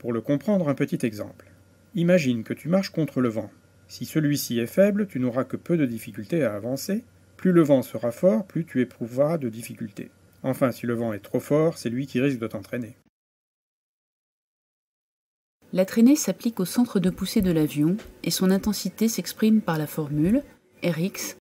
Pour le comprendre, un petit exemple. Imagine que tu marches contre le vent. Si celui-ci est faible, tu n'auras que peu de difficultés à avancer. Plus le vent sera fort, plus tu éprouveras de difficultés. Enfin, si le vent est trop fort, c'est lui qui risque de t'entraîner. La traînée s'applique au centre de poussée de l'avion et son intensité s'exprime par la formule Rx